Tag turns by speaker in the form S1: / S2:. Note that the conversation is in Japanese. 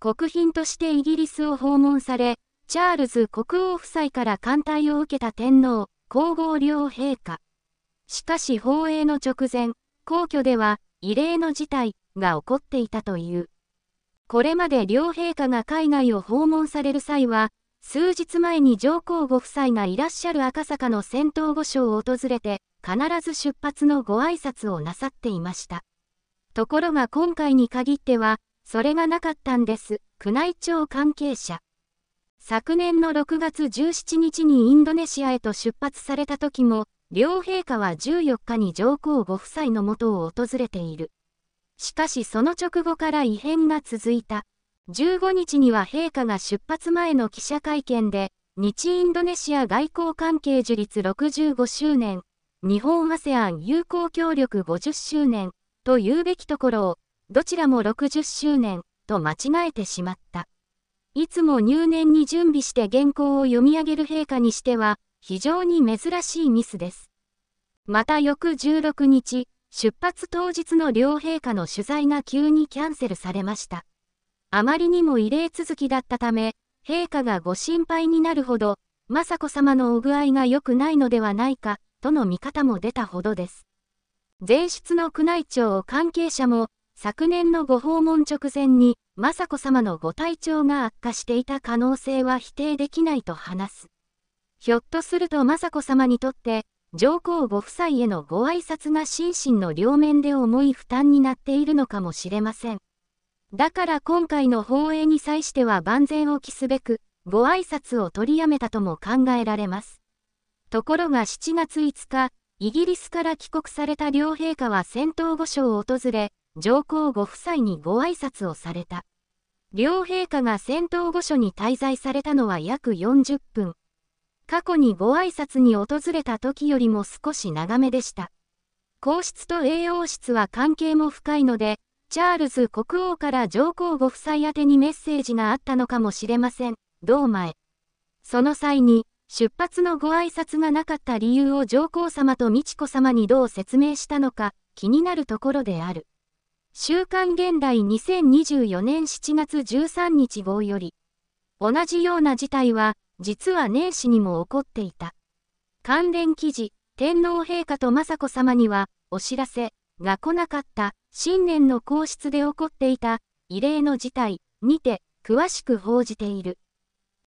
S1: 国賓としてイギリスを訪問され、チャールズ国王夫妻から艦隊を受けた天皇、皇后両陛下。しかし放映の直前、皇居では異例の事態が起こっていたという。これまで両陛下が海外を訪問される際は、数日前に上皇ご夫妻がいらっしゃる赤坂の仙洞御所を訪れて、必ず出発のご挨拶をなさっていました。ところが今回に限っては、それがなかったんです、宮内庁関係者。昨年の6月17日にインドネシアへと出発された時も、両陛下は14日に上皇ご夫妻のもとを訪れている。しかしその直後から異変が続いた。15日には陛下が出発前の記者会見で、日インドネシア外交関係樹立65周年、日本 ASEAN 友好協力50周年と言うべきところを、どちらも60周年と間違えてしまった。いつも入念に準備して原稿を読み上げる陛下にしては、非常に珍しいミスです。また翌16日、出発当日の両陛下の取材が急にキャンセルされました。あまりにも異例続きだったため、陛下がご心配になるほど、雅子さまのお具合が良くないのではないか、との見方も出たほどです。前出の宮内庁関係者も、昨年のご訪問直前に、雅子さまのご体調が悪化していた可能性は否定できないと話す。ひょっとすると雅子さまにとって、上皇ご夫妻へのご挨拶が心身の両面で重い負担になっているのかもしれません。だから今回の放映に際しては万全を期すべく、ご挨拶を取りやめたとも考えられます。ところが7月5日、イギリスから帰国された両陛下は仙洞御所を訪れ、上皇ご夫妻にご挨拶をされた。両陛下が仙洞御所に滞在されたのは約40分。過去にご挨拶に訪れた時よりも少し長めでした。皇室と栄養室は関係も深いので、チャールズ国王から上皇ご夫妻宛てにメッセージがあったのかもしれません。同前。その際に、出発のご挨拶がなかった理由を上皇様と美智子様にどう説明したのか、気になるところである。週刊現代2024年7月13日号より、同じような事態は、実は年始にも起こっていた。関連記事、天皇陛下と雅子様には、お知らせが来なかった、新年の皇室で起こっていた、異例の事態にて、詳しく報じている。